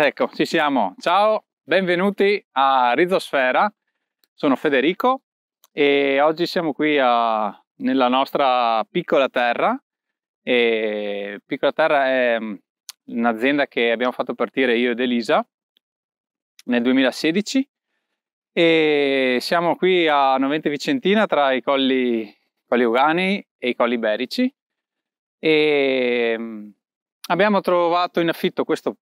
Ah, ecco, ci siamo. Ciao, benvenuti a Rizosfera. Sono Federico e oggi siamo qui a, nella nostra piccola terra. E piccola terra è mm, un'azienda che abbiamo fatto partire io ed Elisa nel 2016 e siamo qui a Novente Vicentina tra i colli, colli Ugani e i colli Iberici e mm, abbiamo trovato in affitto questo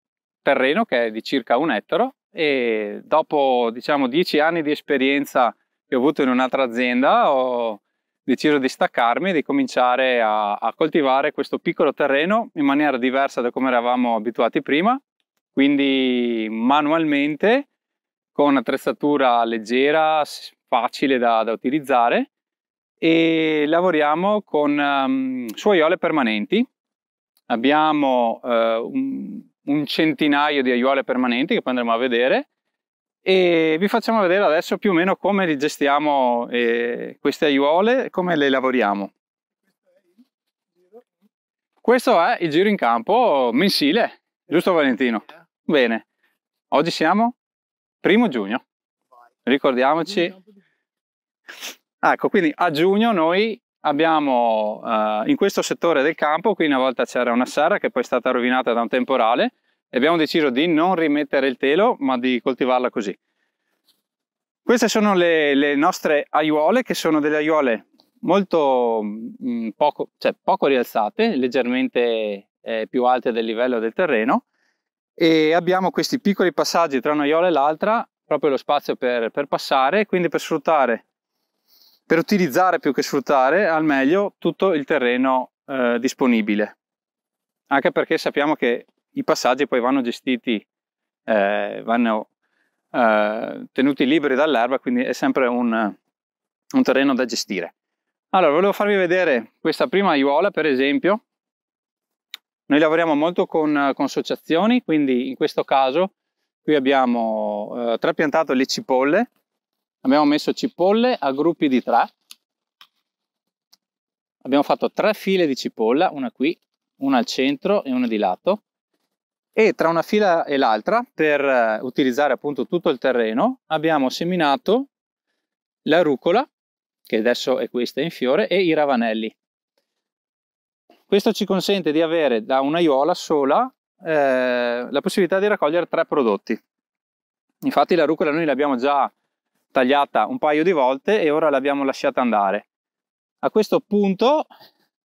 terreno che è di circa un ettaro e dopo diciamo dieci anni di esperienza che ho avuto in un'altra azienda ho deciso di staccarmi e di cominciare a, a coltivare questo piccolo terreno in maniera diversa da come eravamo abituati prima, quindi manualmente con attrezzatura leggera, facile da, da utilizzare e lavoriamo con um, suoiole permanenti. Abbiamo uh, un, un centinaio di aiuole permanenti che poi andremo a vedere e vi facciamo vedere adesso più o meno come gestiamo eh, queste aiuole e come le lavoriamo. Questo è il giro in campo mensile, giusto Valentino? Bene, oggi siamo primo giugno, ricordiamoci. Ecco, quindi a giugno noi abbiamo eh, in questo settore del campo, qui una volta c'era una serra che poi è stata rovinata da un temporale e abbiamo deciso di non rimettere il telo ma di coltivarla così. Queste sono le, le nostre aiuole che sono delle aiuole molto mh, mm, poco, cioè, poco, rialzate, leggermente eh, più alte del livello del terreno e abbiamo questi piccoli passaggi tra un'aiola e l'altra, proprio lo spazio per, per passare, quindi per sfruttare per utilizzare più che sfruttare al meglio tutto il terreno eh, disponibile, anche perché sappiamo che i passaggi poi vanno gestiti, eh, vanno eh, tenuti liberi dall'erba, quindi è sempre un, un terreno da gestire. Allora, volevo farvi vedere questa prima aiuola, per esempio. Noi lavoriamo molto con, con associazioni, quindi in questo caso qui abbiamo eh, trapiantato le cipolle abbiamo messo cipolle a gruppi di tre, abbiamo fatto tre file di cipolla, una qui, una al centro e una di lato, e tra una fila e l'altra, per eh, utilizzare appunto tutto il terreno, abbiamo seminato la rucola, che adesso è questa in fiore, e i ravanelli. Questo ci consente di avere da un'aiola sola eh, la possibilità di raccogliere tre prodotti. Infatti la rucola noi l'abbiamo già tagliata un paio di volte e ora l'abbiamo lasciata andare. A questo punto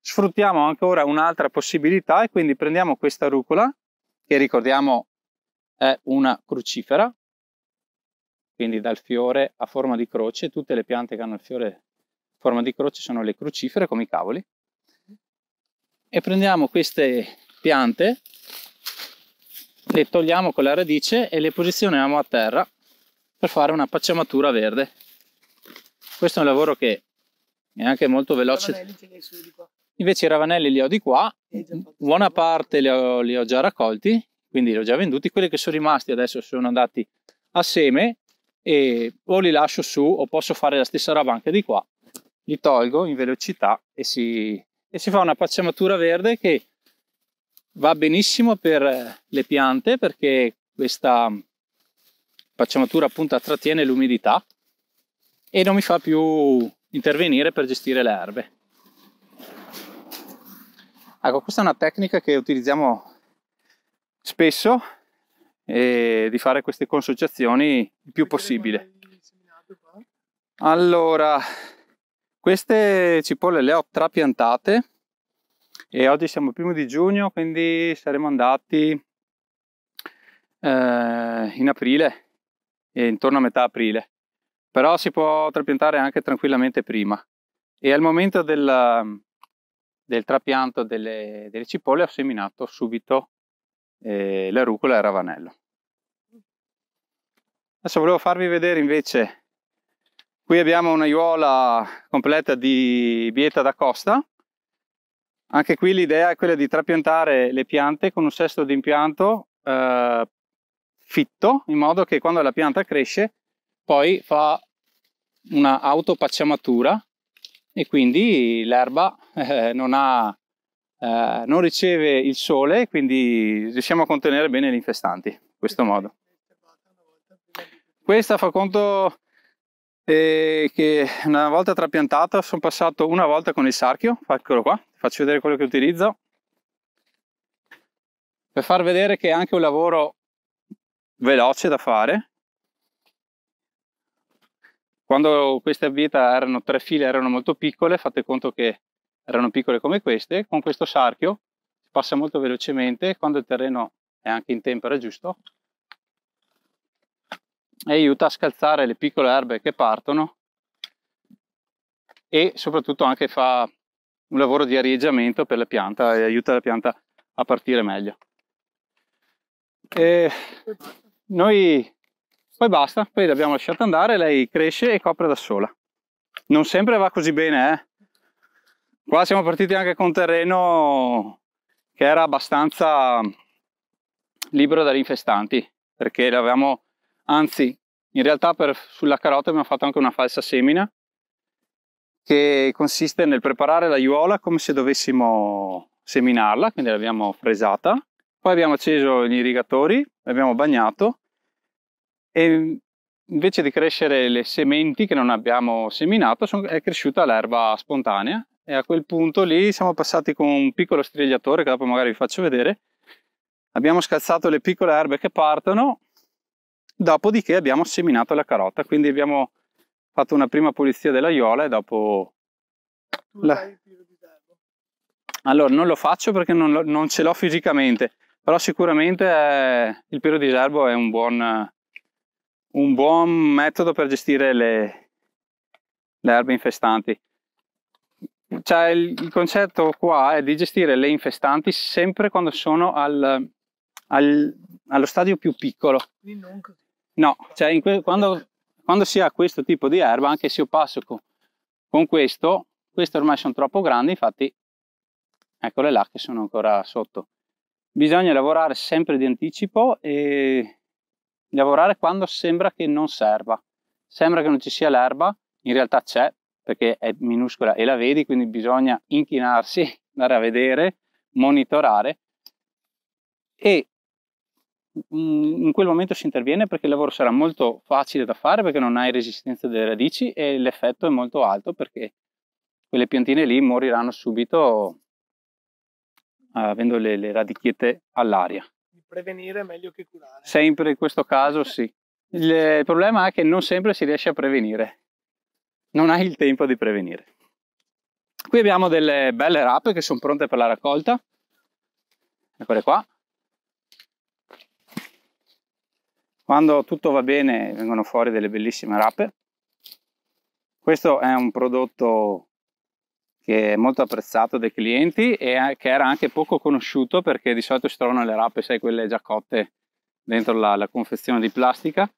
sfruttiamo ancora un'altra possibilità e quindi prendiamo questa rucola, che ricordiamo è una crucifera, quindi dal fiore a forma di croce, tutte le piante che hanno il fiore a forma di croce sono le crucifere, come i cavoli, e prendiamo queste piante, le togliamo con la radice e le posizioniamo a terra per fare una pacciamatura verde. Questo è un lavoro che è anche molto veloce. Invece i ravanelli li ho di qua, buona parte li ho, li ho già raccolti, quindi li ho già venduti. Quelli che sono rimasti adesso sono andati a seme e o li lascio su o posso fare la stessa roba anche di qua. Li tolgo in velocità e si, e si fa una pacciamatura verde che va benissimo per le piante perché questa pacciamatura appunto trattiene l'umidità e non mi fa più intervenire per gestire le erbe. Ecco, questa è una tecnica che utilizziamo spesso e eh, di fare queste consociazioni il più possibile. Allora, queste cipolle le ho trapiantate e oggi siamo primo di giugno, quindi saremo andati eh, in aprile intorno a metà aprile, però si può trapiantare anche tranquillamente prima. E al momento del, del trapianto delle, delle, cipolle ho seminato subito eh, la rucola e il ravanello. Adesso volevo farvi vedere invece, qui abbiamo un'aiuola completa di bieta da costa, anche qui l'idea è quella di trapiantare le piante con un sesto d'impianto eh, fitto in modo che quando la pianta cresce poi fa una autopacciamatura e quindi l'erba eh, non, ha, eh, non riceve il sole e quindi riusciamo a contenere bene gli infestanti in questo modo. Questa fa conto eh, che una volta trapiantata sono passato una volta con il sarchio, eccolo qua, faccio vedere quello che utilizzo per far vedere che è anche un lavoro veloce da fare. Quando queste avvita erano tre file, erano molto piccole, fate conto che erano piccole come queste, con questo sarchio si passa molto velocemente quando il terreno è anche in tempera giusto e aiuta a scalzare le piccole erbe che partono e soprattutto anche fa un lavoro di arieggiamento per la pianta e aiuta la pianta a partire meglio. E noi poi basta, poi l'abbiamo lasciata andare, lei cresce e copre da sola. Non sempre va così bene, eh? Qua siamo partiti anche con terreno che era abbastanza libero dagli infestanti, perché l'avevamo, anzi, in realtà per, sulla carota abbiamo fatto anche una falsa semina, che consiste nel preparare la aiuola come se dovessimo seminarla, quindi l'abbiamo fresata, poi abbiamo acceso gli irrigatori, abbiamo bagnato e invece di crescere le sementi che non abbiamo seminato è cresciuta l'erba spontanea e a quel punto lì siamo passati con un piccolo strigliatore che dopo magari vi faccio vedere. Abbiamo scalzato le piccole erbe che partono, dopodiché abbiamo seminato la carota, quindi abbiamo fatto una prima pulizia dell'aiola e dopo... La... Allora, non lo faccio perché non, lo, non ce l'ho fisicamente, però sicuramente eh, il pelo di gerbo è un buon, un buon metodo per gestire le, le erbe infestanti. Cioè, il, il, concetto qua è di gestire le infestanti sempre quando sono al, al, allo stadio più piccolo. No, cioè que, quando, quando, si ha questo tipo di erba, anche se io passo con, con questo, queste ormai sono troppo grandi, infatti eccole là che sono ancora sotto. Bisogna lavorare sempre di anticipo e lavorare quando sembra che non serva. Sembra che non ci sia l'erba, in realtà c'è perché è minuscola e la vedi, quindi bisogna inchinarsi, andare a vedere, monitorare e mm, in quel momento si interviene perché il lavoro sarà molto facile da fare perché non hai resistenza delle radici e l'effetto è molto alto perché quelle piantine lì moriranno subito avendo le, le radichiette all'aria. Prevenire è meglio che curare. Sempre in questo caso sì. Il, il problema è che non sempre si riesce a prevenire. Non hai il tempo di prevenire. Qui abbiamo delle belle rape che sono pronte per la raccolta. Eccole qua. Quando tutto va bene vengono fuori delle bellissime rape. Questo è un prodotto che è molto apprezzato dai clienti e che era anche poco conosciuto perché di solito si trovano le rape, sai, quelle già cotte dentro la, la confezione di plastica.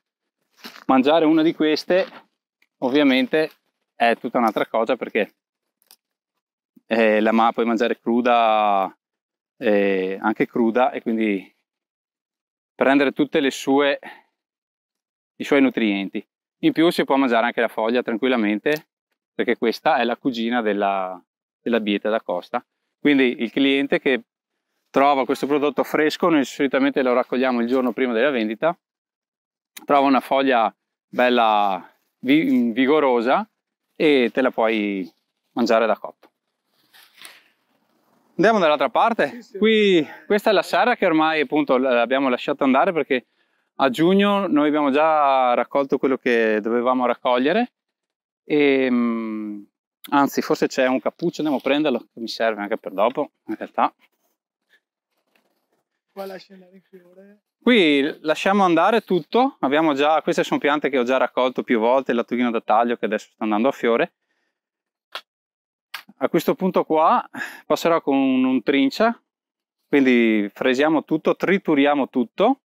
Mangiare una di queste ovviamente è tutta un'altra cosa perché eh, la ma puoi mangiare cruda, eh, anche cruda e quindi prendere tutti i suoi nutrienti. In più si può mangiare anche la foglia tranquillamente perché questa è la cugina della, della bieta da costa. Quindi il cliente che trova questo prodotto fresco, noi solitamente lo raccogliamo il giorno prima della vendita, trova una foglia bella vi vigorosa e te la puoi mangiare da cotto. Andiamo dall'altra parte, Qui, questa è la serra che ormai appunto l'abbiamo lasciata andare perché a giugno noi abbiamo già raccolto quello che dovevamo raccogliere e, ehm, anzi, forse c'è un cappuccio, andiamo a prenderlo, che mi serve anche per dopo, in realtà. Qua lasci andare il fiore. Qui lasciamo andare tutto, abbiamo già, queste sono piante che ho già raccolto più volte, il lattughino da taglio che adesso sta andando a fiore. A questo punto qua passerò con un, un trincia, quindi fresiamo tutto, trituriamo tutto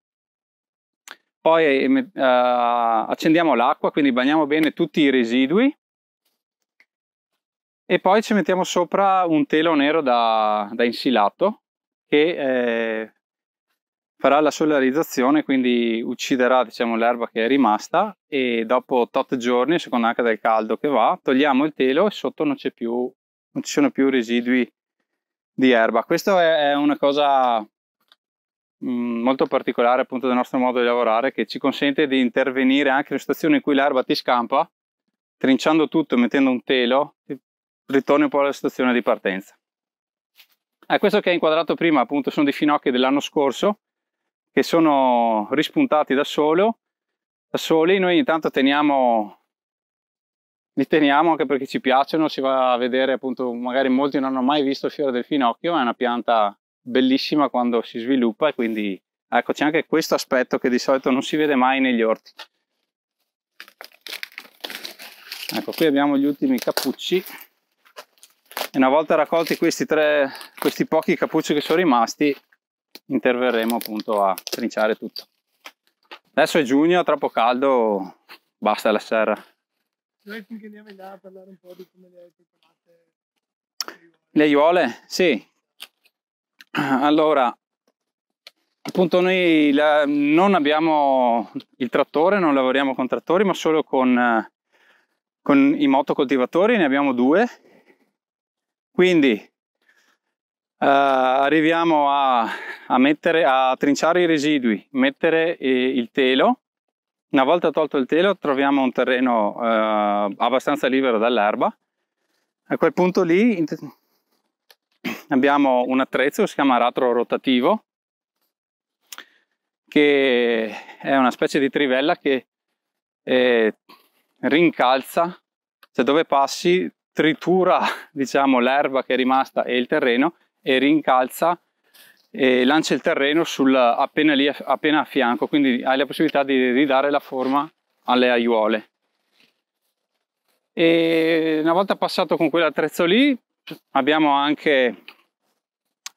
poi eh, eh, accendiamo l'acqua, quindi bagniamo bene tutti i residui e poi ci mettiamo sopra un telo nero da, da insilato che eh, farà la solarizzazione, quindi ucciderà diciamo, l'erba che è rimasta e dopo 8 giorni, a seconda anche del caldo che va, togliamo il telo e sotto non, più, non ci sono più residui di erba. Questa è una cosa Mm, molto particolare appunto del nostro modo di lavorare che ci consente di intervenire anche in situazioni in cui l'erba ti scampa, trinciando tutto, e mettendo un telo, ritorni un po' alla situazione di partenza. È questo che hai inquadrato prima appunto sono dei finocchi dell'anno scorso che sono rispuntati da solo, da soli, noi intanto teniamo li teniamo anche perché ci piacciono, si va a vedere appunto, magari molti non hanno mai visto il fiore del finocchio, è una pianta bellissima quando si sviluppa e quindi ecco c'è anche questo aspetto che di solito non si vede mai negli orti. Ecco qui abbiamo gli ultimi cappucci e una volta raccolti questi, tre, questi pochi cappucci che sono rimasti interverremo appunto a trinciare tutto. Adesso è giugno, troppo caldo, basta la serra. le Le aiuole? Sì, allora, appunto noi la, non abbiamo il trattore, non lavoriamo con trattori, ma solo con, con i motocoltivatori, ne abbiamo due. Quindi eh, arriviamo a, a, mettere, a trinciare i residui, mettere eh, il telo. Una volta tolto il telo troviamo un terreno eh, abbastanza libero dall'erba. A quel punto lì abbiamo un attrezzo che si chiama ratro rotativo che è una specie di trivella che eh, rincalza, cioè dove passi tritura diciamo l'erba che è rimasta e il terreno e rincalza e lancia il terreno sul, appena lì appena a fianco quindi hai la possibilità di ridare la forma alle aiuole e una volta passato con quell'attrezzo lì abbiamo anche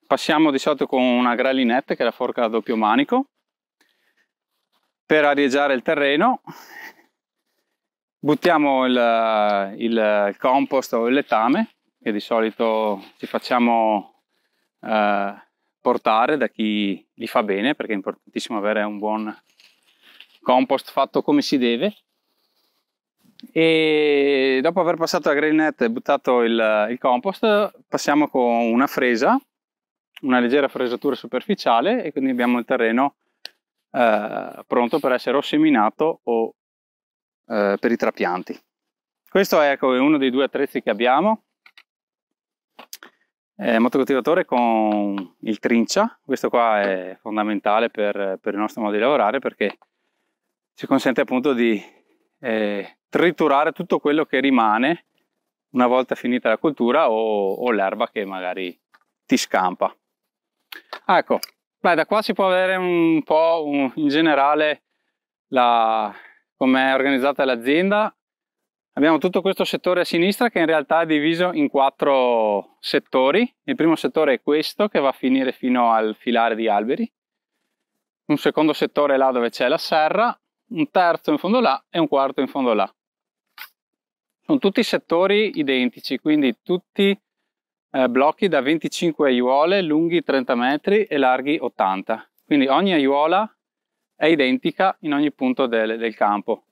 passiamo di sotto con una gralinette che è la forca a doppio manico per arieggiare il terreno buttiamo il, il compost o il letame che di solito ci facciamo eh, portare da chi li fa bene perché è importantissimo avere un buon compost fatto come si deve e dopo aver passato la grillinetta e buttato il, il, compost passiamo con una fresa una leggera fresatura superficiale e quindi abbiamo il terreno eh, pronto per essere o seminato o eh, per i trapianti questo ecco, è ecco, uno dei due attrezzi che abbiamo è motocoltivatore con il trincia questo qua è fondamentale per, per il nostro modo di lavorare perché ci consente appunto di eh, triturare tutto quello che rimane una volta finita la cultura o, o l'erba che magari ti scampa. Ecco, beh, da qua si può avere un po' un, in generale come è organizzata l'azienda. Abbiamo tutto questo settore a sinistra che in realtà è diviso in quattro settori. Il primo settore è questo che va a finire fino al filare di alberi. Un secondo settore è là dove c'è la serra un terzo in fondo là e un quarto in fondo là. Sono tutti settori identici, quindi tutti eh, blocchi da 25 aiuole lunghi 30 metri e larghi 80. Quindi ogni aiuola è identica in ogni punto del, del campo.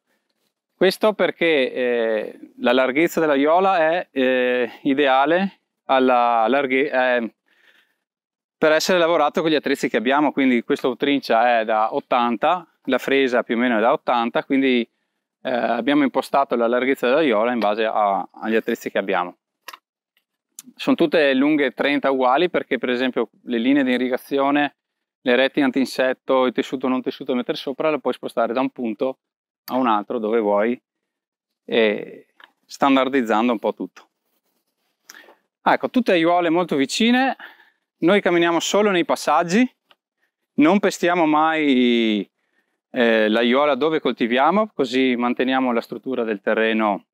Questo perché eh, la larghezza dell'aiuola è eh, ideale alla larghe, eh, per essere lavorato con gli attrezzi che abbiamo, quindi questa utrincia è da 80 la fresa più o meno è da 80, quindi eh, abbiamo impostato la larghezza della dell'aiola in base a, agli attrezzi che abbiamo. Sono tutte lunghe 30 uguali perché per esempio le linee di irrigazione, le reti antinsetto, il tessuto non tessuto da mettere sopra, le puoi spostare da un punto a un altro dove vuoi e standardizzando un po' tutto. ecco, tutte aiuole molto vicine, noi camminiamo solo nei passaggi, non pestiamo mai eh, l'aiola dove coltiviamo, così manteniamo la struttura del terreno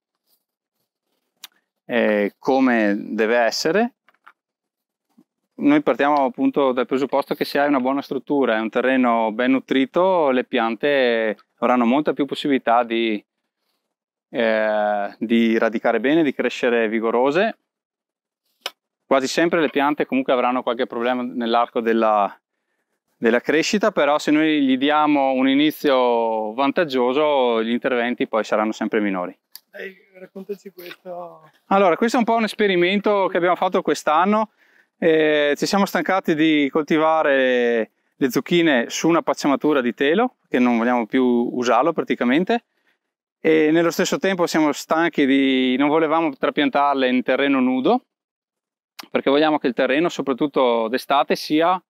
eh, come deve essere. Noi partiamo appunto dal presupposto che se hai una buona struttura e un terreno ben nutrito, le piante avranno molta più possibilità di, eh, di radicare bene, di crescere vigorose. Quasi sempre le piante comunque avranno qualche problema nell'arco della, della crescita, però se noi gli diamo un inizio vantaggioso gli interventi poi saranno sempre minori. Dai, raccontaci questo. Allora, questo è un po' un esperimento che abbiamo fatto quest'anno. Eh, ci siamo stancati di coltivare le zucchine su una pacciamatura di telo, che non vogliamo più usarlo praticamente, e nello stesso tempo siamo stanchi di... non volevamo trapiantarle in terreno nudo, perché vogliamo che il terreno, soprattutto d'estate, sia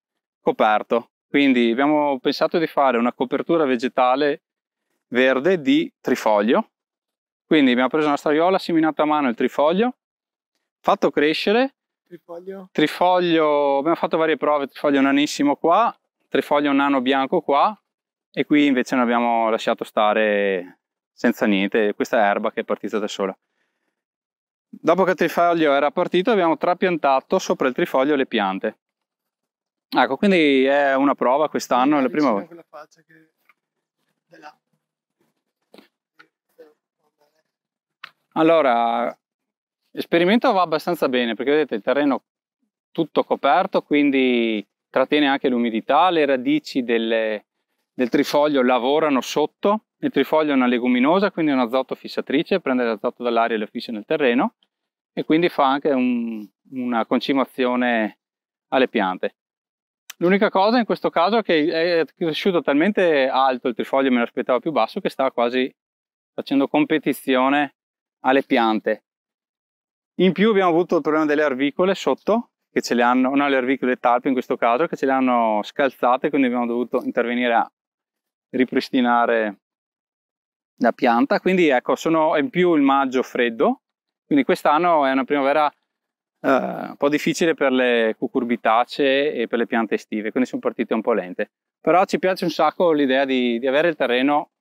coperto. Quindi abbiamo pensato di fare una copertura vegetale verde di trifoglio. Quindi abbiamo preso una straiola, seminata a mano il trifoglio, fatto crescere. Trifoglio? Trifoglio, abbiamo fatto varie prove, trifoglio nanissimo qua, trifoglio nano bianco qua e qui invece ne abbiamo lasciato stare senza niente, questa erba che è partita da sola. Dopo che il trifoglio era partito abbiamo trapiantato sopra il trifoglio le piante. Ecco, quindi è una prova quest'anno, è la prima volta. Allora, l'esperimento va abbastanza bene perché vedete il terreno tutto coperto, quindi trattiene anche l'umidità, le radici delle, del trifoglio lavorano sotto, il trifoglio è una leguminosa, quindi è un'azoto fissatrice, prende l'azoto dall'aria e lo fissa nel terreno e quindi fa anche un, una concimazione alle piante. L'unica cosa in questo caso è che è cresciuto talmente alto il trifoglio, me lo aspettavo più basso, che stava quasi facendo competizione alle piante. In più abbiamo avuto il problema delle arvicole sotto, che ce le hanno, no le arvicole talpe in questo caso, che ce le hanno scalzate, quindi abbiamo dovuto intervenire a ripristinare la pianta. Quindi ecco, sono in più il maggio freddo, quindi quest'anno è una primavera eh, un po' difficile per le cucurbitacee e per le piante estive, quindi sono partite un po' lente. Però ci piace un sacco l'idea di, di avere il terreno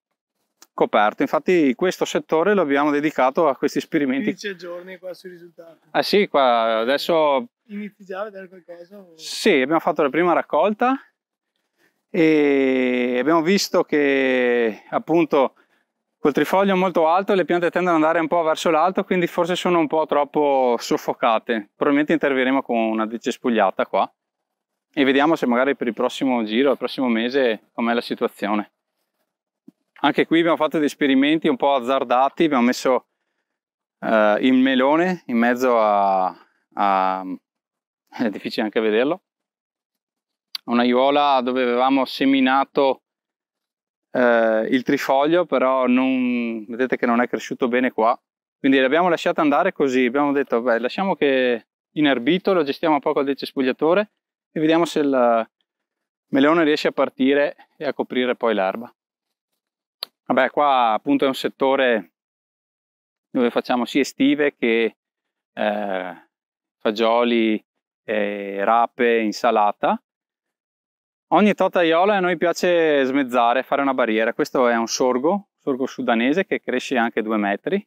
coperto. Infatti questo settore lo abbiamo dedicato a questi esperimenti. 15 giorni qua sui risultati. Ah sì, qua adesso... Inizi già a vedere qualcosa? O... Sì, abbiamo fatto la prima raccolta e abbiamo visto che appunto col trifoglio molto alto le piante tendono ad andare un po' verso l'alto quindi forse sono un po' troppo soffocate probabilmente interveremo con una cespugliata qua e vediamo se magari per il prossimo giro, il prossimo mese com'è la situazione anche qui abbiamo fatto degli esperimenti un po' azzardati abbiamo messo eh, il melone in mezzo a, a è difficile anche vederlo una aiuola dove avevamo seminato eh, il trifoglio, però non, vedete che non è cresciuto bene qua. Quindi l'abbiamo lasciata andare così, abbiamo detto beh, lasciamo che inerbito, lo gestiamo a poco del cespugliatore e vediamo se il melone riesce a partire e a coprire poi l'erba. Vabbè, qua appunto è un settore dove facciamo sia estive che eh, fagioli, eh, rape, insalata Ogni tot aiola a noi piace smezzare, fare una barriera. Questo è un sorgo, sorgo sudanese che cresce anche due metri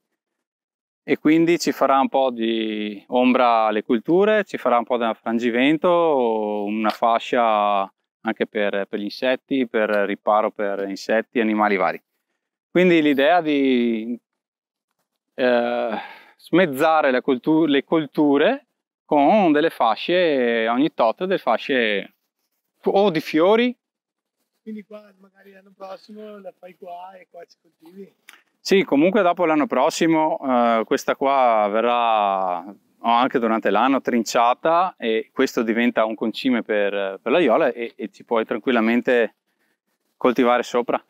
e quindi ci farà un po' di ombra alle culture, ci farà un po' di frangivento, una fascia anche per, per gli insetti, per riparo per insetti, e animali vari. Quindi l'idea di eh, smezzare cultu le colture con delle fasce, ogni tot delle fasce o di fiori. Quindi qua magari l'anno prossimo la fai qua e qua ci coltivi? Sì, comunque dopo l'anno prossimo eh, questa qua verrà anche durante l'anno trinciata e questo diventa un concime per, per l'aiola e, e ci puoi tranquillamente coltivare sopra.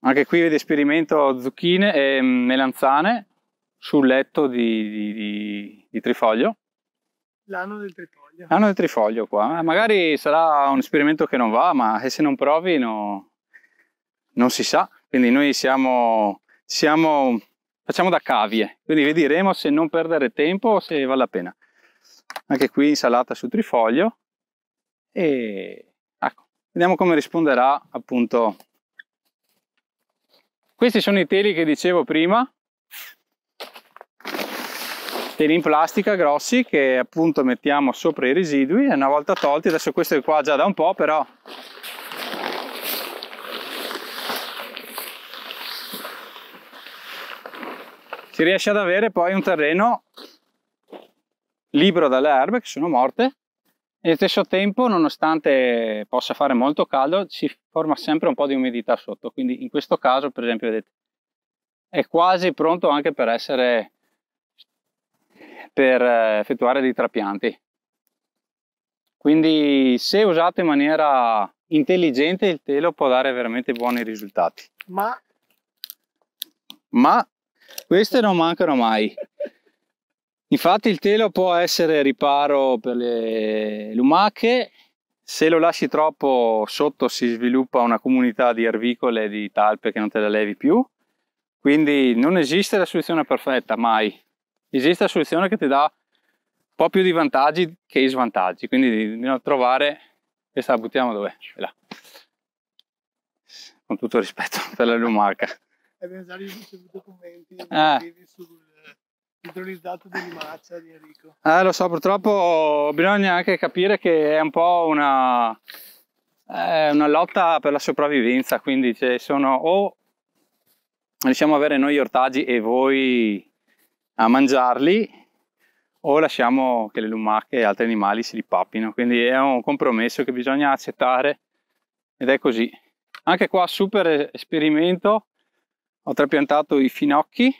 Anche qui vedi esperimento zucchine e mm, melanzane sul letto di, di, di, di trifoglio. L'anno del trifoglio. L'anno del trifoglio qua. Eh, magari sarà un esperimento che non va, ma eh, se non provi no, non si sa. Quindi noi siamo, siamo, facciamo da cavie. Quindi vedremo se non perdere tempo o se vale la pena. Anche qui insalata sul trifoglio. E ecco, vediamo come risponderà appunto. Questi sono i teli che dicevo prima, teli in plastica grossi che appunto mettiamo sopra i residui e una volta tolti, adesso questo è qua già da un po' però si riesce ad avere poi un terreno libero dalle erbe che sono morte e allo stesso tempo nonostante possa fare molto caldo si forma sempre un po' di umidità sotto quindi in questo caso per esempio vedete è quasi pronto anche per essere per eh, effettuare dei trapianti. Quindi se usato in maniera intelligente il telo può dare veramente buoni risultati. Ma? Ma queste non mancano mai. Infatti il telo può essere riparo per le lumache, se lo lasci troppo sotto si sviluppa una comunità di ervicole e di talpe che non te la levi più, quindi non esiste la soluzione perfetta mai, esiste la soluzione che ti dà un po' più di vantaggi che i svantaggi, quindi dobbiamo trovare, questa la buttiamo dov'è? Là. Con tutto rispetto per la lumaca. Abbiamo già ricevuto commenti eh. sul di limaccia di Enrico. Eh, lo so, purtroppo bisogna anche capire che è un po' una, è una lotta per la sopravvivenza, quindi cioè, sono o riusciamo a avere noi ortaggi e voi a mangiarli o lasciamo che le lumache e altri animali si ripappino. Quindi è un compromesso che bisogna accettare ed è così. Anche qua super esperimento, ho trapiantato i finocchi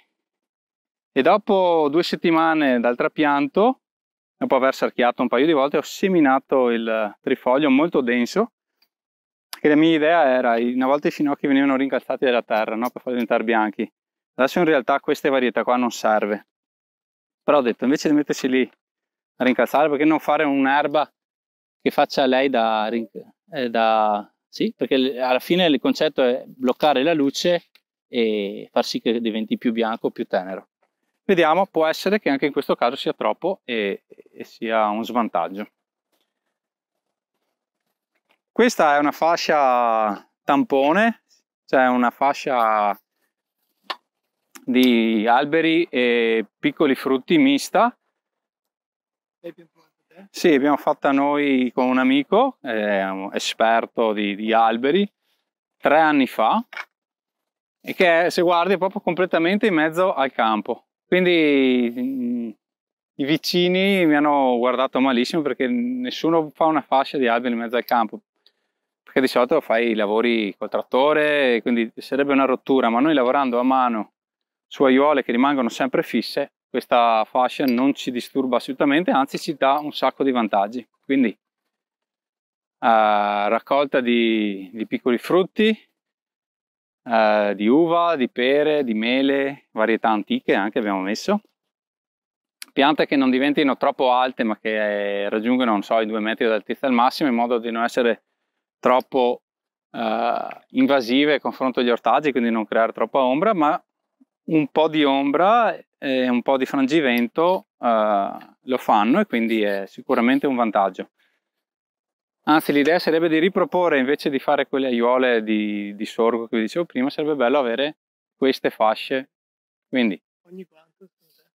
e dopo due settimane dal trapianto, dopo aver sarchiato un paio di volte, ho seminato il trifoglio molto denso, che la mia idea era, una volta i finocchi venivano rincalzati dalla terra no? per far diventare bianchi, Adesso in realtà queste varietà qua non serve. Però ho detto, invece di mettersi lì a rincalzare, perché non fare un'erba che faccia lei da, eh, da... Sì, perché alla fine il concetto è bloccare la luce e far sì che diventi più bianco, più tenero. Vediamo, può essere che anche in questo caso sia troppo e, e sia un svantaggio. Questa è una fascia tampone, cioè una fascia di alberi e piccoli frutti mista. Sì, abbiamo fatta noi con un amico, eh, esperto di, di, alberi, tre anni fa, e che se guardi è proprio completamente in mezzo al campo. Quindi mm, i vicini mi hanno guardato malissimo perché nessuno fa una fascia di alberi in mezzo al campo, perché di solito fai i lavori col trattore, quindi sarebbe una rottura, ma noi lavorando a mano su aiuole che rimangono sempre fisse, questa fascia non ci disturba assolutamente, anzi ci dà un sacco di vantaggi. Quindi eh, raccolta di, di, piccoli frutti, eh, di uva, di pere, di mele, varietà antiche anche abbiamo messo. Piante che non diventino troppo alte ma che eh, raggiungano, non so, i due metri d'altezza al massimo in modo di non essere troppo eh, invasive in confronto agli ortaggi, quindi non creare troppa ombra, ma un po' di ombra e un po' di frangivento eh, lo fanno e quindi è sicuramente un vantaggio. Anzi, l'idea sarebbe di riproporre invece di fare quelle aiuole di, di sorgo che vi dicevo prima, sarebbe bello avere queste fasce. Quindi, ogni quanto?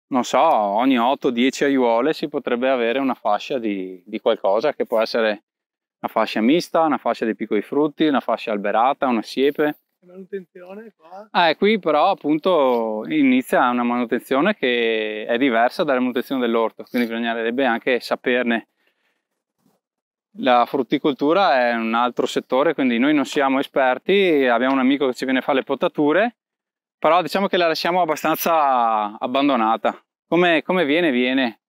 Non so, ogni 8-10 aiuole si potrebbe avere una fascia di, di qualcosa che può essere una fascia mista, una fascia di piccoli frutti, una fascia alberata, una siepe manutenzione qua? Ah, qui però appunto inizia una manutenzione che è diversa dalla manutenzione dell'orto, quindi bisognerebbe anche saperne. La frutticoltura è un altro settore, quindi noi non siamo esperti, abbiamo un amico che ci viene a fare le potature, però diciamo che la lasciamo abbastanza abbandonata. Come, come viene, viene.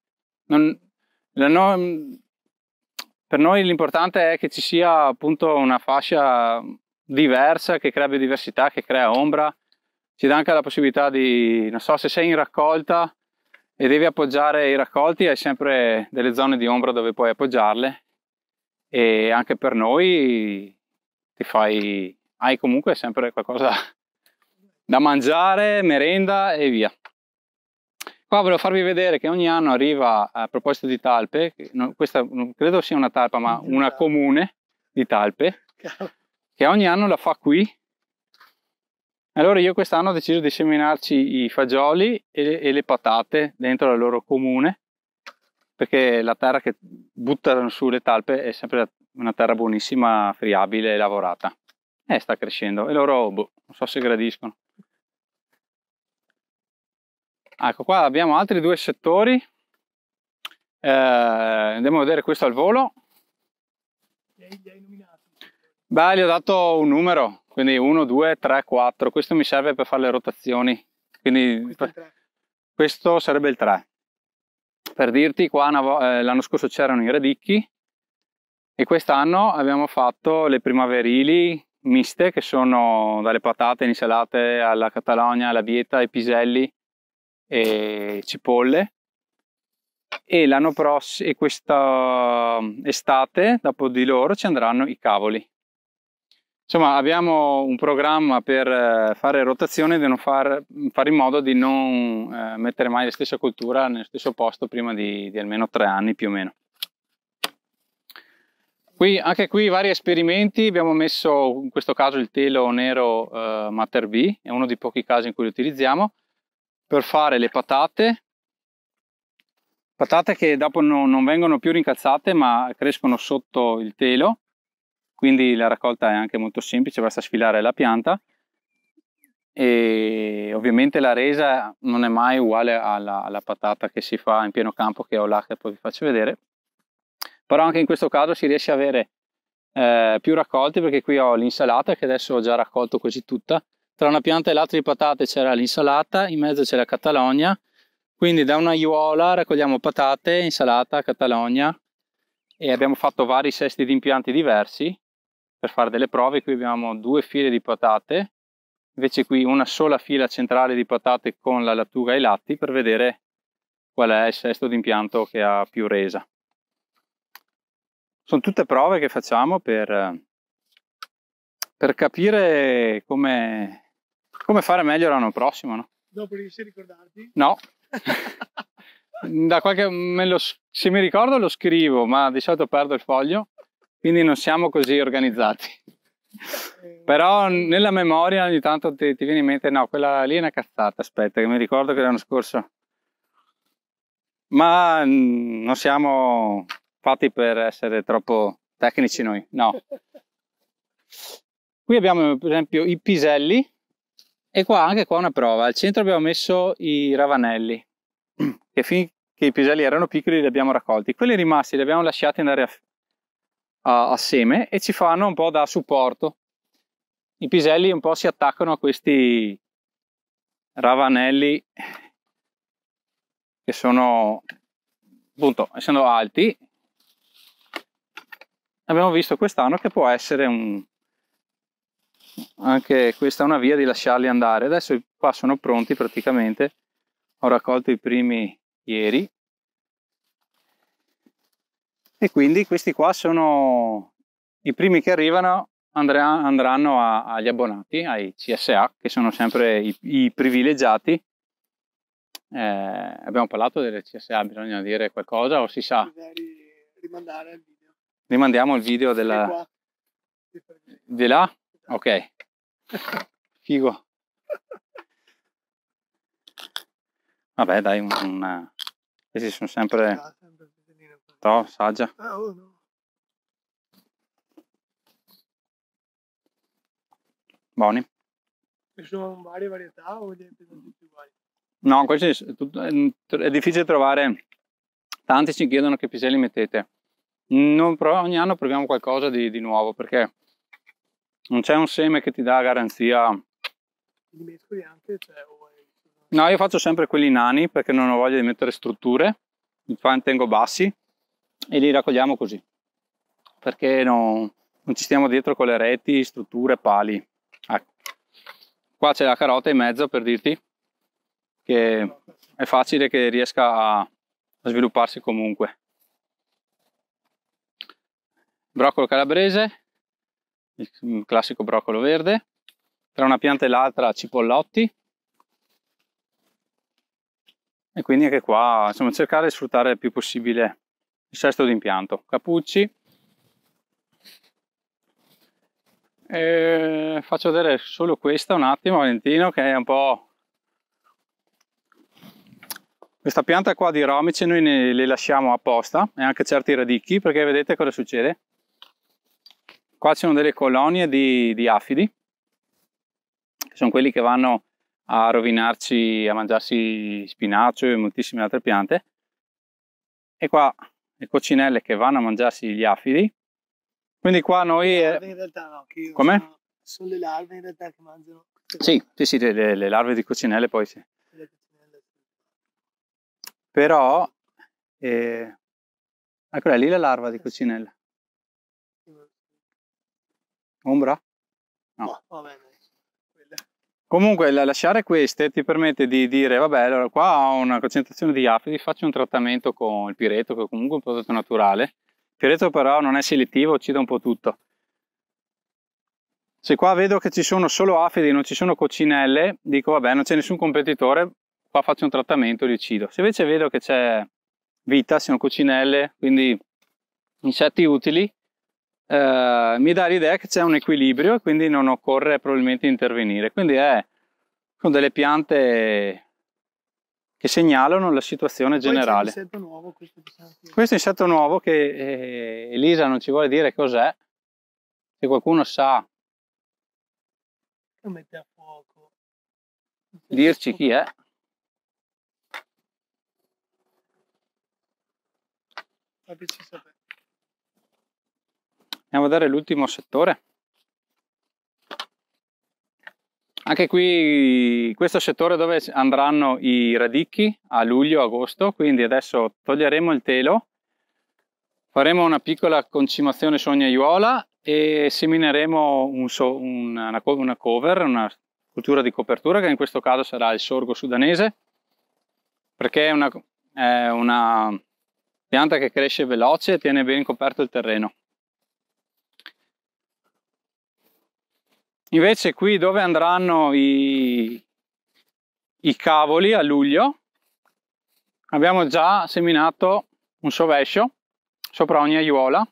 Non, no, per noi l'importante è che ci sia appunto una fascia diversa, che crea biodiversità, che crea ombra, ci dà anche la possibilità di, non so, se sei in raccolta e devi appoggiare i raccolti, hai sempre delle zone di ombra dove puoi appoggiarle e anche per noi ti fai, hai comunque sempre qualcosa da mangiare, merenda e via. Qua volevo farvi vedere che ogni anno arriva, a proposito di talpe, questa non credo sia una talpa ma una comune di talpe, che ogni anno la fa qui. Allora io quest'anno ho deciso di seminarci i fagioli e, e le patate dentro la loro comune, perché la terra che buttano su le talpe è sempre una terra buonissima, friabile e lavorata. E eh, sta crescendo, e loro boh, non so se gradiscono. Ecco qua abbiamo altri due settori, eh, andiamo a vedere questo al volo. Beh, gli ho dato un numero, quindi 1, 2, 3, 4. Questo mi serve per fare le rotazioni. Quindi questo, questo sarebbe il 3. Per dirti, qua eh, l'anno scorso c'erano i radicchi e quest'anno abbiamo fatto le primaverili miste che sono dalle patate insalate alla Catalogna, alla bieta, ai piselli e cipolle e l'anno prossimo e questa estate dopo di loro ci andranno i cavoli Insomma, abbiamo un programma per eh, fare rotazione e far, fare in modo di non eh, mettere mai la stessa coltura nello stesso posto prima di, di almeno tre anni più o meno. Qui, anche qui vari esperimenti, abbiamo messo in questo caso il telo nero eh, Mater B, è uno dei pochi casi in cui lo utilizziamo, per fare le patate, patate che dopo no, non vengono più rincalzate ma crescono sotto il telo quindi la raccolta è anche molto semplice, basta sfilare la pianta e ovviamente la resa non è mai uguale alla, alla patata che si fa in pieno campo che ho là che poi vi faccio vedere, però anche in questo caso si riesce a avere eh, più raccolti perché qui ho l'insalata che adesso ho già raccolto quasi tutta, tra una pianta e l'altra di patate c'era l'insalata, in mezzo c'è la Catalogna, quindi da una aiuola raccogliamo patate, insalata, Catalogna e abbiamo fatto vari sesti di impianti diversi per fare delle prove. Qui abbiamo due file di patate, invece qui una sola fila centrale di patate con la lattuga ai latti per vedere qual è il sesto d'impianto che ha più resa. Sono tutte prove che facciamo per, per capire come, come, fare meglio l'anno prossimo. No? Dopo riesci a ricordarti? No. da qualche, lo, se mi ricordo lo scrivo, ma di solito perdo il foglio quindi non siamo così organizzati. Eh. Però nella memoria ogni tanto ti, ti, viene in mente, no, quella lì è una cazzata, aspetta, che mi ricordo che l'anno scorso... Ma mm, non siamo fatti per essere troppo tecnici noi, no. Qui abbiamo per esempio i piselli e qua anche qua una prova. Al centro abbiamo messo i ravanelli, che finché i piselli erano piccoli li abbiamo raccolti. Quelli rimasti li abbiamo lasciati andare a, a, assieme e ci fanno un po' da supporto. I piselli un po' si attaccano a questi ravanelli che sono appunto essendo alti abbiamo visto quest'anno che può essere un anche questa è una via di lasciarli andare adesso qua sono pronti praticamente ho raccolto i primi ieri e quindi questi qua sono i primi che arrivano andranno a, agli abbonati, ai CSA, che sono sempre i, i privilegiati. Eh, abbiamo parlato delle CSA, bisogna dire qualcosa o si sa? rimandare il video. Rimandiamo il video della... Di là? Esatto. Ok. Figo. Vabbè dai, un, un... questi sono sempre esatto. To, Sadzia. Ah, oh, Buoni. Ci sono varie varietà o li sono tutti uguali? No, ehm, è difficile trovare. Tanti ci chiedono che piselli mettete. Non, ogni anno proviamo qualcosa di, di nuovo perché non c'è un seme che ti dà garanzia. Li mescoli anche? Cioè, o è... No, io faccio sempre quelli nani perché non ho voglia di mettere strutture, mi tengo bassi e li raccogliamo così perché non, non ci stiamo dietro con le reti, strutture, pali. Ecco. Qua c'è la carota in mezzo per dirti che è facile che riesca a svilupparsi comunque. Broccolo calabrese, il classico broccolo verde, tra una pianta e l'altra cipollotti e quindi anche qua insomma cercare di sfruttare il più possibile il sesto d'impianto, Capucci. E faccio vedere solo questa un attimo, Valentino, che è un po'... Questa pianta qua di romice noi ne, le lasciamo apposta e anche certi radicchi perché vedete cosa succede? Qua ci sono delle colonie di, di afidi, che sono quelli che vanno a rovinarci, a mangiarsi spinaccio e moltissime altre piante. E qua le coccinelle che vanno a mangiarsi gli afidi. Quindi qua noi... Le eh, larve in realtà no, che Come? Sono, sono, le larve in realtà che mangiano. Sì, sì, sì, le, le larve di coccinelle poi sì. Però... Eh, ah, eccola lì la larva di eh coccinella. Ombra? No. Oh, Comunque lasciare queste ti permette di dire, vabbè, allora qua ho una concentrazione di afidi, faccio un trattamento con il pireto, che è comunque un prodotto naturale. Il pireto però non è selettivo, uccide un po' tutto. Se qua vedo che ci sono solo afidi, non ci sono coccinelle, dico, vabbè, non c'è nessun competitore, qua faccio un trattamento e li uccido. Se invece vedo che c'è vita, sono coccinelle, quindi insetti utili, eh, mi dà l'idea che c'è un equilibrio e quindi non occorre probabilmente intervenire. Quindi è, sono delle piante che segnalano la situazione generale. Questo insetto nuovo, questo, questo insetto nuovo che eh, Elisa non ci vuole dire cos'è, se qualcuno sa lo mette a fuoco. Dirci chi è. Fateci sapere. Andiamo a vedere l'ultimo settore. Anche qui, questo settore dove andranno i radicchi a luglio-agosto, quindi adesso toglieremo il telo, faremo una piccola concimazione sognaiuola e semineremo un so, una, una cover, una cultura di copertura, che in questo caso sarà il sorgo sudanese, perché è una, è una pianta che cresce veloce e tiene ben coperto il terreno. Invece qui dove andranno i, i cavoli a luglio abbiamo già seminato un sovescio sopra ogni aiuola.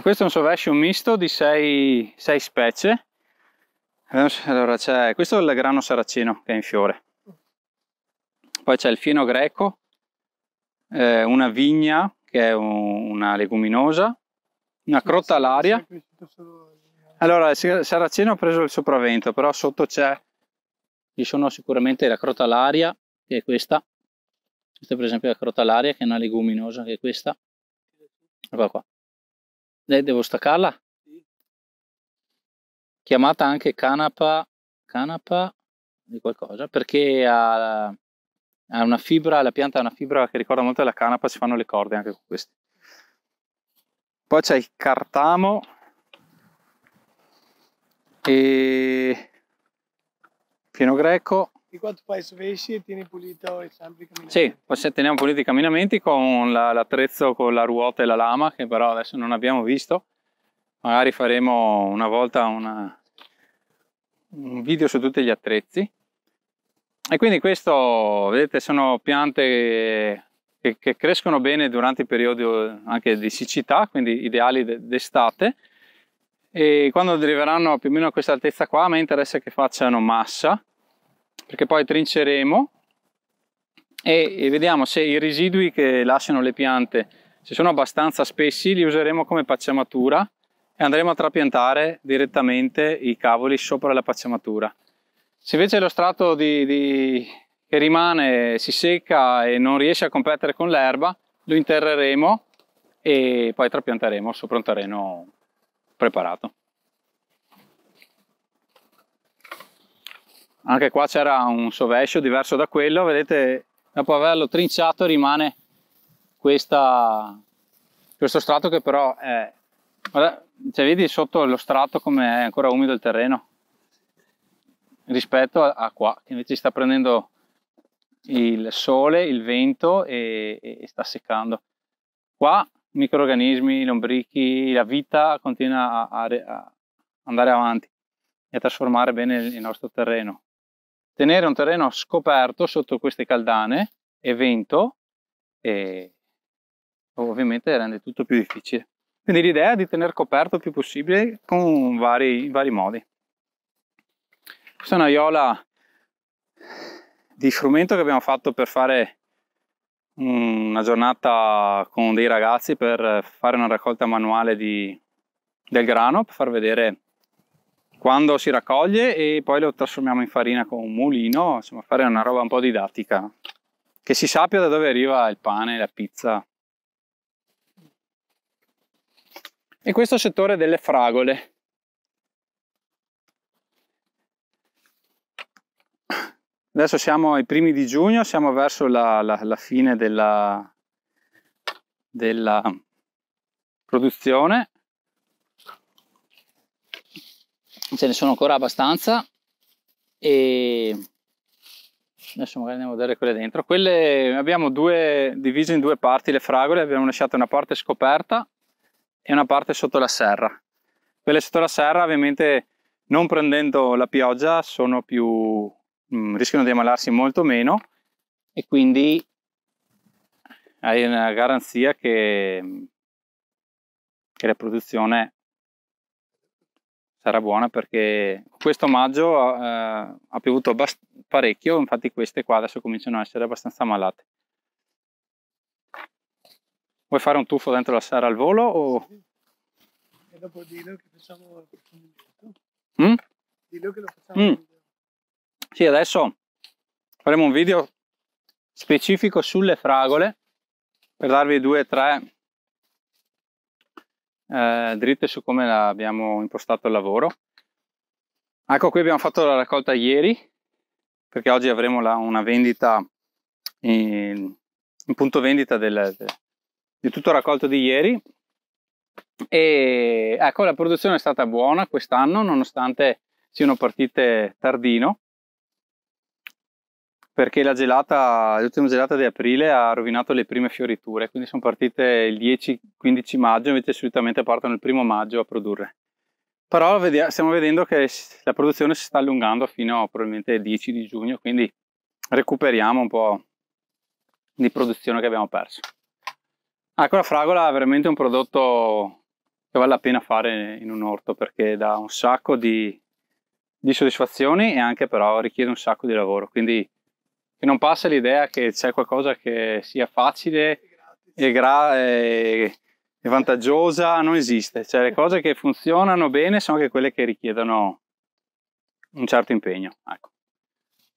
Questo è un sovescio misto di sei specie. Allora c'è questo è il grano saraceno che è in fiore. Poi c'è il fieno greco, eh, una vigna che è un, una leguminosa, una crotta all'aria. Allora, Saraceno ha preso il sopravvento, però sotto c'è, ci sono sicuramente la crotta all'aria, che è questa. Questa è per esempio la crotta all'aria, che è una leguminosa, che è questa. Eccola qua. Dai, devo staccarla? Chiamata anche canapa, canapa di qualcosa, perché ha, ha una fibra, la pianta ha una fibra che ricorda molto la canapa, si fanno le corde anche con queste poi c'è il cartamo e fieno greco di quanto puoi pesci e tieni pulito i camminamenti. Sì, poi teniamo puliti i camminamenti con l'attrezzo con la ruota e la lama, che però adesso non abbiamo visto. Magari faremo una volta una, un video su tutti gli attrezzi. E quindi questo, vedete, sono piante che, che crescono bene durante il periodo eh, anche di siccità, quindi ideali d'estate. E quando arriveranno più o meno a questa altezza qua, a me interessa che facciano massa, perché poi trinceremo e vediamo se i residui che lasciano le piante, se sono abbastanza spessi, li useremo come pacciamatura e andremo a trapiantare direttamente i cavoli sopra la pacciamatura. Se invece lo strato di, di che rimane, si secca e non riesce a competere con l'erba, lo interreremo e poi trapianteremo sopra un terreno preparato. Anche qua c'era un sovescio diverso da quello, vedete dopo averlo trinciato rimane questa, questo strato che però è... Guarda, cioè vedi sotto lo strato come è ancora umido il terreno rispetto a, a qua che invece sta prendendo il sole, il vento e, e sta seccando. Qua microorganismi, lombrichi, la vita continua a, a, a andare avanti e a trasformare bene il nostro terreno. Tenere un terreno scoperto sotto queste caldane e vento e ovviamente rende tutto più difficile. Quindi l'idea è di tenere coperto il più possibile con vari, vari modi. Questa è una iola di strumento che abbiamo fatto per fare una giornata con dei ragazzi per fare una raccolta manuale di, del grano per far vedere quando si raccoglie e poi lo trasformiamo in farina con un mulino, insomma fare una roba un po' didattica, che si sappia da dove arriva il pane, la pizza. E questo settore delle fragole, Adesso siamo ai primi di giugno, siamo verso la, la, la fine della, della produzione. Ce ne sono ancora abbastanza e adesso magari andiamo a vedere quelle dentro. Quelle abbiamo due, divise in due parti le fragole, abbiamo lasciato una parte scoperta e una parte sotto la serra. Quelle sotto la serra ovviamente non prendendo la pioggia sono più Mm, rischiano di ammalarsi molto meno e quindi hai una garanzia che, che la produzione sarà buona perché questo maggio eh, ha piovuto parecchio, infatti queste qua adesso cominciano a essere abbastanza malate. Vuoi fare un tuffo dentro la serra al volo o... Sì. E dopo dillo che facciamo mm? Dillo che lo facciamo mm. Sì, adesso faremo un video specifico sulle fragole per darvi due o tre eh, dritte su come abbiamo impostato il lavoro. Ecco qui abbiamo fatto la raccolta ieri perché oggi avremo la, una vendita in, in punto vendita del, de, di tutto il raccolto di ieri e ecco la produzione è stata buona quest'anno nonostante siano partite tardino perché la gelata, l'ultima gelata di aprile ha rovinato le prime fioriture, quindi sono partite il 10-15 maggio, invece solitamente partono il primo maggio a produrre. Però stiamo vedendo che la produzione si sta allungando fino a probabilmente il 10 di giugno, quindi recuperiamo un po' di produzione che abbiamo perso. Ecco, la fragola è veramente un prodotto che vale la pena fare in un orto perché dà un sacco di, di soddisfazioni e anche però richiede un sacco di lavoro, quindi che non passa l'idea che c'è qualcosa che sia facile e, e, e vantaggiosa, non esiste. Cioè le cose che funzionano bene sono anche quelle che richiedono un certo impegno. Ecco.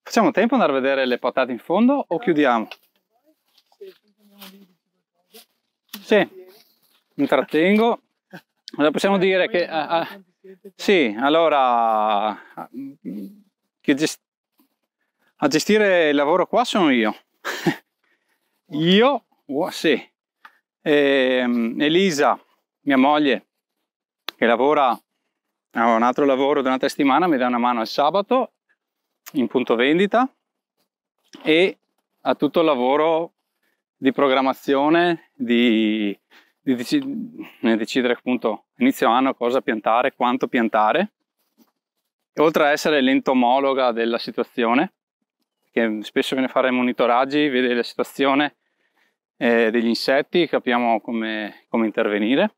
Facciamo tempo ad andare a vedere le patate in fondo o chiudiamo? Sì, intrattengo. Allora possiamo dire che... Ah, ah, sì, allora... Che gestiamo a gestire il lavoro qua sono io. io, oh, sì, e, ehm, Elisa, mia moglie, che lavora a un altro lavoro durante la settimana, mi dà una mano il sabato in punto vendita e a tutto il lavoro di programmazione, di, di decidere, decidere appunto inizio anno cosa piantare, quanto piantare, oltre a essere l'entomologa della situazione che spesso viene a fare monitoraggi, vede la situazione eh, degli insetti, capiamo come, come intervenire.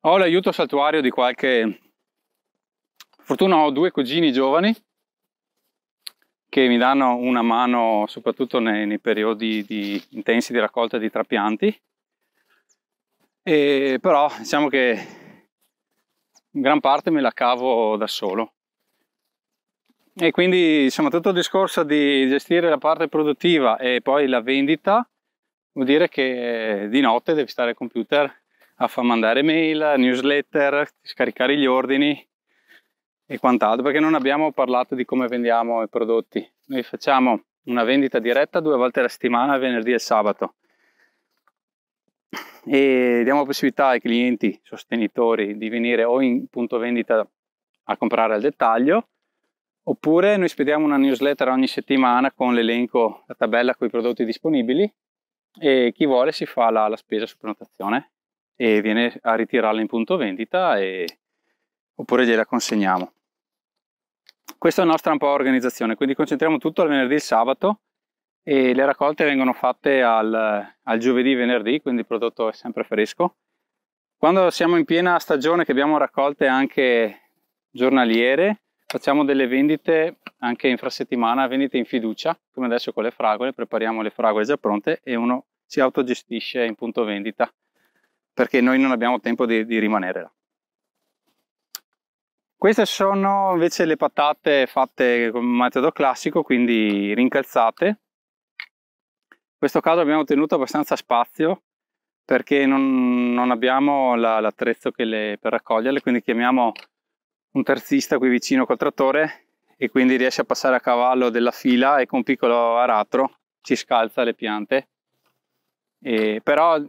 Ho l'aiuto saltuario di qualche... Fortuna ho due cugini giovani che mi danno una mano soprattutto nei, nei periodi di, intensi di raccolta di trapianti. E, però diciamo che in gran parte me la cavo da solo. E quindi insomma tutto il discorso di gestire la parte produttiva e poi la vendita vuol dire che di notte devi stare al computer a far mandare mail, newsletter, scaricare gli ordini e quant'altro, perché non abbiamo parlato di come vendiamo i prodotti. Noi facciamo una vendita diretta due volte alla settimana, venerdì e sabato. E diamo possibilità ai clienti, sostenitori, di venire o in punto vendita a comprare al dettaglio Oppure noi spediamo una newsletter ogni settimana con l'elenco, la tabella con i prodotti disponibili e chi vuole si fa la, la spesa su prenotazione e viene a ritirarla in punto vendita e, oppure gliela consegniamo. Questa è la nostra un po' organizzazione, quindi concentriamo tutto al venerdì e il sabato e le raccolte vengono fatte al, al giovedì e venerdì, quindi il prodotto è sempre fresco. Quando siamo in piena stagione che abbiamo raccolte anche giornaliere, Facciamo delle vendite anche infrasettimana, vendite in fiducia, come adesso con le fragole, prepariamo le fragole già pronte e uno si autogestisce in punto vendita perché noi non abbiamo tempo di, di rimanere là. Queste sono invece le patate fatte con metodo classico, quindi rincalzate. In questo caso abbiamo ottenuto abbastanza spazio perché non, non abbiamo l'attrezzo la, per raccoglierle, quindi chiamiamo un terzista qui vicino col trattore e quindi riesce a passare a cavallo della fila e con un piccolo aratro ci scalza le piante. E, però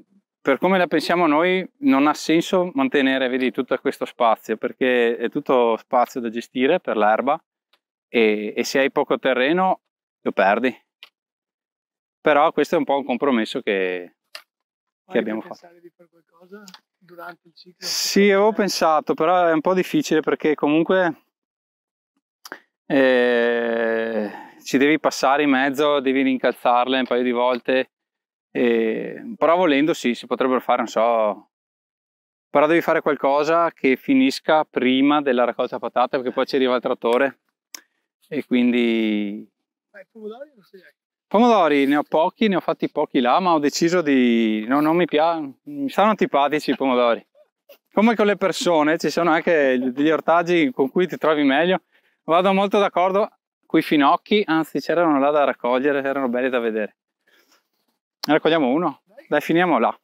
per come la pensiamo noi non ha senso mantenere vedi, tutto questo spazio perché è tutto spazio da gestire per l'erba e, e se hai poco terreno lo perdi. Però questo è un po' un compromesso che, che abbiamo fatto durante il ciclo? Sì, avevo eh. pensato, però è un po' difficile perché comunque eh, ci devi passare in mezzo, devi rincalzarle un paio di volte, eh, però volendo sì, si potrebbero fare, non so, però devi fare qualcosa che finisca prima della raccolta patate perché poi ci arriva il trattore e quindi... Ma i pomodori non si è? Pomodori ne ho pochi, ne ho fatti pochi là, ma ho deciso di... No, non mi piace, mi stanno antipatici i pomodori. Come con le persone, ci sono anche degli ortaggi con cui ti trovi meglio. Vado molto d'accordo con i finocchi, anzi c'erano là da raccogliere, erano belli da vedere. Ne raccogliamo uno, dai finiamo là.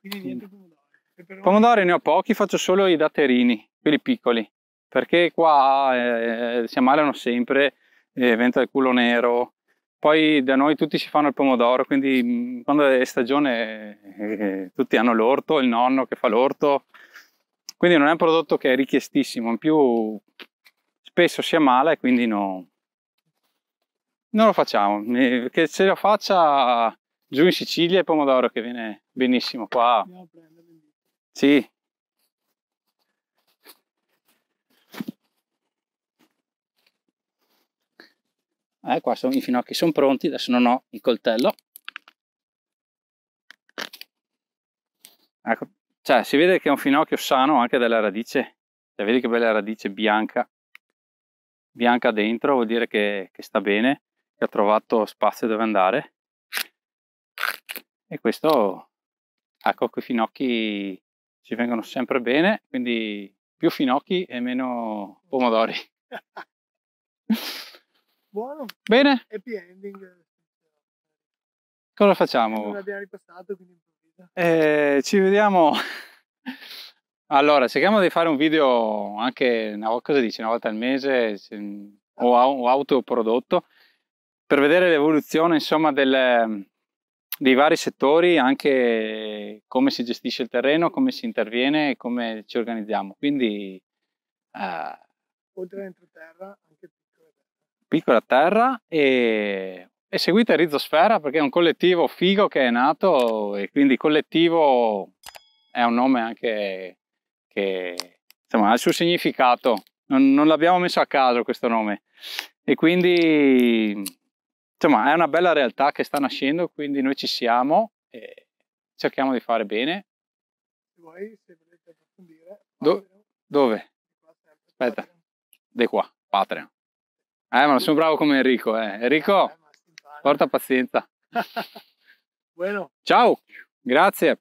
Quindi niente pomodori. Pomodori ne ho pochi, faccio solo i daterini, quelli piccoli, perché qua eh, eh si ammalano sempre eh, vento del culo nero. Poi da noi tutti si fanno il pomodoro, quindi mm, quando è stagione eh, eh, tutti hanno l'orto, il nonno che fa l'orto. Quindi non è un prodotto che è richiestissimo, in più spesso si ammala e quindi no, non lo facciamo. Eh, che se lo faccia giù in Sicilia il pomodoro che viene benissimo qua. Sì, eh, qua sono, i finocchi sono pronti, adesso non ho il coltello. Ecco, cioè si vede che è un finocchio sano anche della radice, cioè, vedi che bella radice bianca, bianca dentro, vuol dire che, che sta bene, che ha trovato spazio dove andare. E questo, ecco, quei finocchi ci vengono sempre bene, quindi più finocchi e meno pomodori. Buono. Bene. Happy ending. Cosa facciamo? Non l'abbiamo ripassato, quindi improvvisa. Eh, ci vediamo. Allora, cerchiamo di fare un video anche una, cosa dici, una volta al mese o, o ah. autoprodotto per vedere l'evoluzione insomma del, dei vari settori, anche come si gestisce il terreno, come si interviene e come ci organizziamo. Quindi, eh... oltre all'entroterra, Piccola Terra e, e seguite Rizosfera perché è un collettivo figo che è nato e quindi collettivo è un nome anche che insomma, ha il suo significato, non, non l'abbiamo messo a caso questo nome e quindi insomma è una bella realtà che sta nascendo, quindi noi ci siamo e cerchiamo di fare bene. Se vuoi, se volete approfondire. Do dove? Aspetta, di qua, Patreon. Eh, ma non sono bravo come Enrico, eh. Enrico, eh, porta pazienza. bueno. Ciao, grazie.